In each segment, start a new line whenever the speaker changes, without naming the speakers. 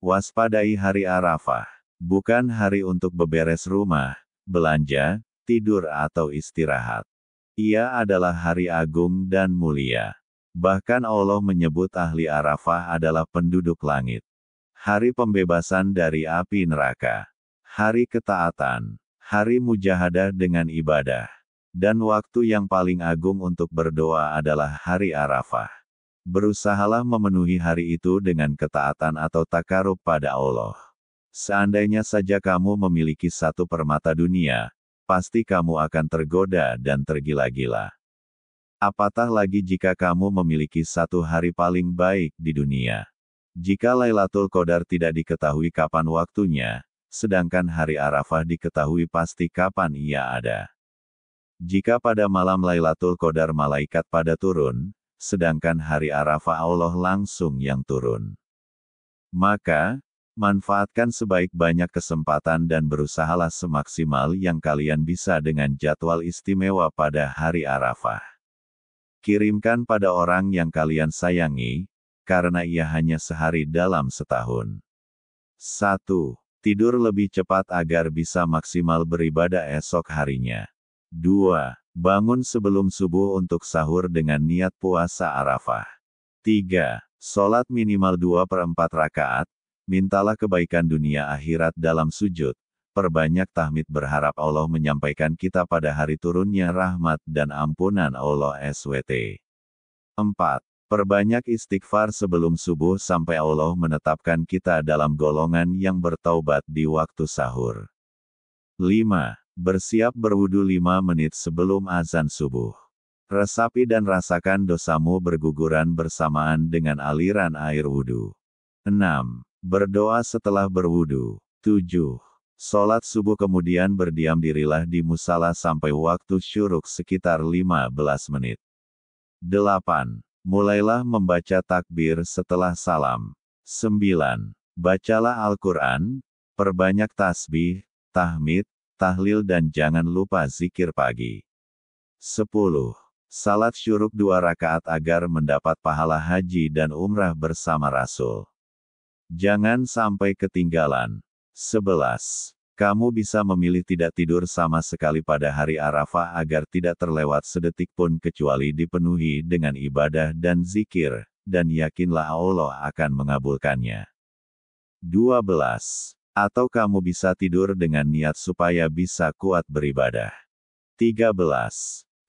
Waspadai hari Arafah, bukan hari untuk beberes rumah, belanja, tidur atau istirahat. Ia adalah hari agung dan mulia. Bahkan Allah menyebut ahli Arafah adalah penduduk langit. Hari pembebasan dari api neraka. Hari ketaatan. Hari mujahadah dengan ibadah. Dan waktu yang paling agung untuk berdoa adalah hari Arafah. Berusahalah memenuhi hari itu dengan ketaatan atau takarub pada Allah. Seandainya saja kamu memiliki satu permata dunia, pasti kamu akan tergoda dan tergila-gila. Apatah lagi jika kamu memiliki satu hari paling baik di dunia. Jika Lailatul Qadar tidak diketahui kapan waktunya, sedangkan hari Arafah diketahui pasti kapan ia ada. Jika pada malam Lailatul Qadar malaikat pada turun, sedangkan hari Arafah Allah langsung yang turun. Maka, manfaatkan sebaik-banyak kesempatan dan berusahalah semaksimal yang kalian bisa dengan jadwal istimewa pada hari Arafah. Kirimkan pada orang yang kalian sayangi, karena ia hanya sehari dalam setahun. 1. Tidur lebih cepat agar bisa maksimal beribadah esok harinya. 2. Bangun sebelum subuh untuk sahur dengan niat puasa Arafah. 3. Salat minimal 2 per 4 rakaat, mintalah kebaikan dunia akhirat dalam sujud, perbanyak tahmid berharap Allah menyampaikan kita pada hari turunnya rahmat dan ampunan Allah SWT. 4. Perbanyak istighfar sebelum subuh sampai Allah menetapkan kita dalam golongan yang bertaubat di waktu sahur. 5. Bersiap berwudu lima menit sebelum azan subuh. Resapi dan rasakan dosamu berguguran bersamaan dengan aliran air wudu. 6. Berdoa setelah berwudu. 7. Sholat subuh kemudian berdiam dirilah di musala sampai waktu syuruk sekitar 15 menit. 8. Mulailah membaca takbir setelah salam. 9. Bacalah Al-Quran, perbanyak tasbih, tahmid, tahlil dan jangan lupa zikir pagi. 10. Salat syuruk dua rakaat agar mendapat pahala haji dan umrah bersama Rasul. Jangan sampai ketinggalan. 11. Kamu bisa memilih tidak tidur sama sekali pada hari Arafah agar tidak terlewat sedetik pun kecuali dipenuhi dengan ibadah dan zikir, dan yakinlah Allah akan mengabulkannya. 12. Atau kamu bisa tidur dengan niat supaya bisa kuat beribadah. 13.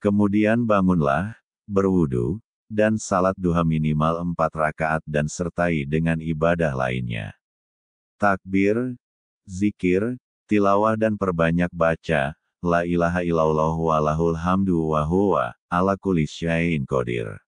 Kemudian bangunlah, berwudu, dan salat duha minimal empat rakaat dan sertai dengan ibadah lainnya. Takbir, zikir, tilawah dan perbanyak baca, La ilaha illallah wa lahul hamdu wa huwa, ala kulli syai'in qadir.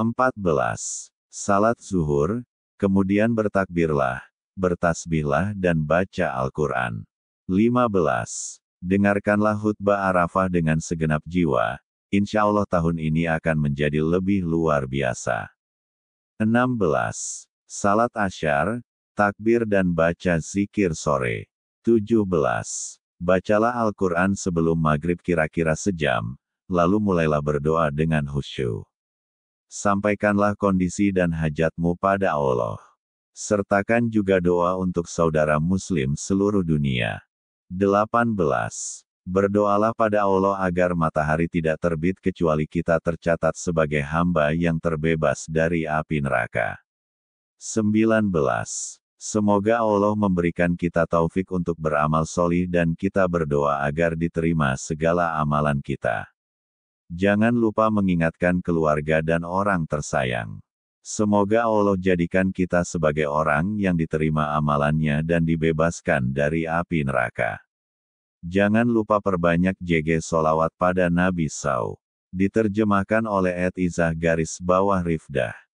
14. Salat zuhur, kemudian bertakbirlah, bertasbihlah dan baca Al-Quran. 15. Dengarkanlah khutbah Arafah dengan segenap jiwa, insya Allah tahun ini akan menjadi lebih luar biasa. 16. Salat Asyar, takbir dan baca zikir sore. 17. Bacalah Al-Quran sebelum maghrib kira-kira sejam, lalu mulailah berdoa dengan khusyuk. Sampaikanlah kondisi dan hajatmu pada Allah. Sertakan juga doa untuk saudara muslim seluruh dunia. 18. Berdoalah pada Allah agar matahari tidak terbit kecuali kita tercatat sebagai hamba yang terbebas dari api neraka. 19. Semoga Allah memberikan kita taufik untuk beramal solih dan kita berdoa agar diterima segala amalan kita. Jangan lupa mengingatkan keluarga dan orang tersayang. Semoga Allah jadikan kita sebagai orang yang diterima amalannya dan dibebaskan dari api neraka. Jangan lupa perbanyak JG solawat pada Nabi SAW. Diterjemahkan oleh Ed Izah garis bawah Rifdah.